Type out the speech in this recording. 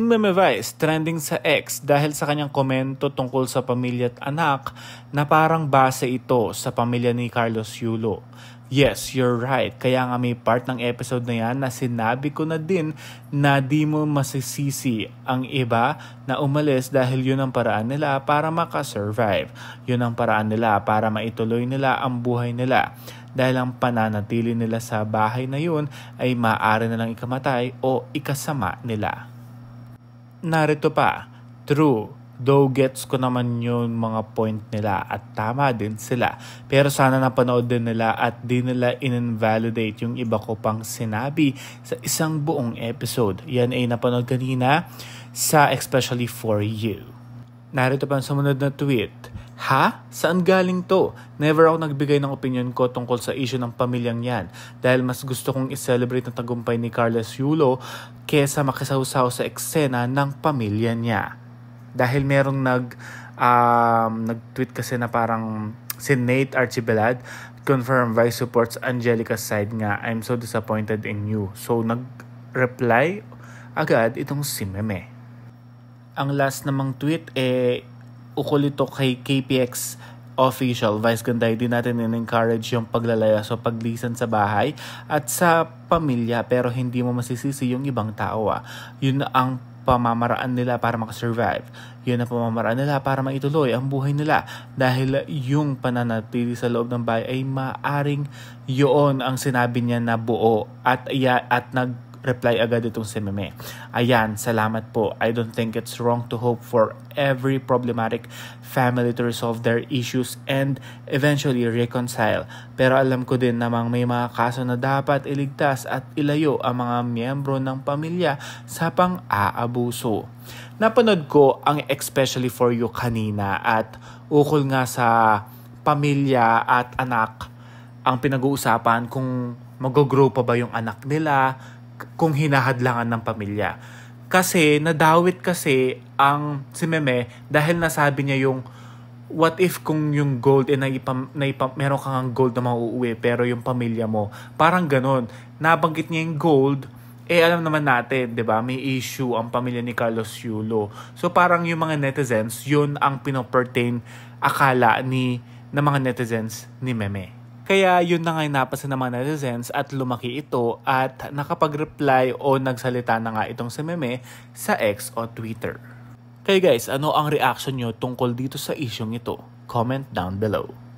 Memevise trending sa X dahil sa kanyang komento tungkol sa pamilya at anak na parang base ito sa pamilya ni Carlos Yulo. Yes, you're right. Kaya nga may part ng episode na yan na sinabi ko na din na di mo masisisi ang iba na umalis dahil yun ang paraan nila para makasurvive. Yun ang paraan nila para maituloy nila ang buhay nila. Dahil ang pananatili nila sa bahay na yun ay maaari na lang ikamatay o ikasama nila narito pa, true, Though gets ko naman yung mga point nila at tama din sila. Pero sana napanood din nila at di nila in-invalidate yung iba ko pang sinabi sa isang buong episode. Yan ay napanood kanina sa Especially For You. Narito pa ang sumunod na tweet. Ha? Saan galing to? Never ako nagbigay ng opinion ko tungkol sa issue ng pamilyang yan dahil mas gusto kong i-celebrate ang tagumpay ni Carlos Yulo kesa makisahusaw sa eksena ng pamilya niya. Dahil merong nag, um, nag-tweet kasi na parang si Nate Archibelad confirm Vice supports Angelica's side nga I'm so disappointed in you. So nag-reply agad itong si Meme. Ang last namang tweet eh ukol ito kay KPX official, Vice Ganda, hindi natin in-encourage yung paglalaya so paglisan sa bahay at sa pamilya pero hindi mo masisisi yung ibang tao. Ah. Yun ang pamamaraan nila para makasurvive. Yun ang pamamaraan nila para maituloy ang buhay nila dahil yung pananatili sa loob ng bahay ay maaring yun ang sinabi niya na buo at, at nag reply agad itong si Meme. Ayan, salamat po. I don't think it's wrong to hope for every problematic family to resolve their issues and eventually reconcile. Pero alam ko din namang may mga kaso na dapat iligtas at ilayo ang mga miyembro ng pamilya sa pang-aabuso. Napanood ko ang Especially For You kanina at ukol nga sa pamilya at anak ang pinag-uusapan kung mag-grow pa ba yung anak nila, kung hinahadlangan ng pamilya. Kasi nadawit kasi ang si Meme dahil nasabi niya yung what if kung yung gold eh, naipam, naipam, meron kang gold na mauuwi pero yung pamilya mo parang ganun nabanggit niya yung gold eh alam naman natin, 'di ba? May issue ang pamilya ni Carlos Yulo. So parang yung mga netizens, 'yun ang pinopertain akala ni ng mga netizens ni Meme. Kaya yun na nga yung napasin ng mga netizens at lumaki ito at nakapag-reply o nagsalita na nga itong si Meme sa X o Twitter. Kaya guys, ano ang reaction nyo tungkol dito sa isyong ito? Comment down below.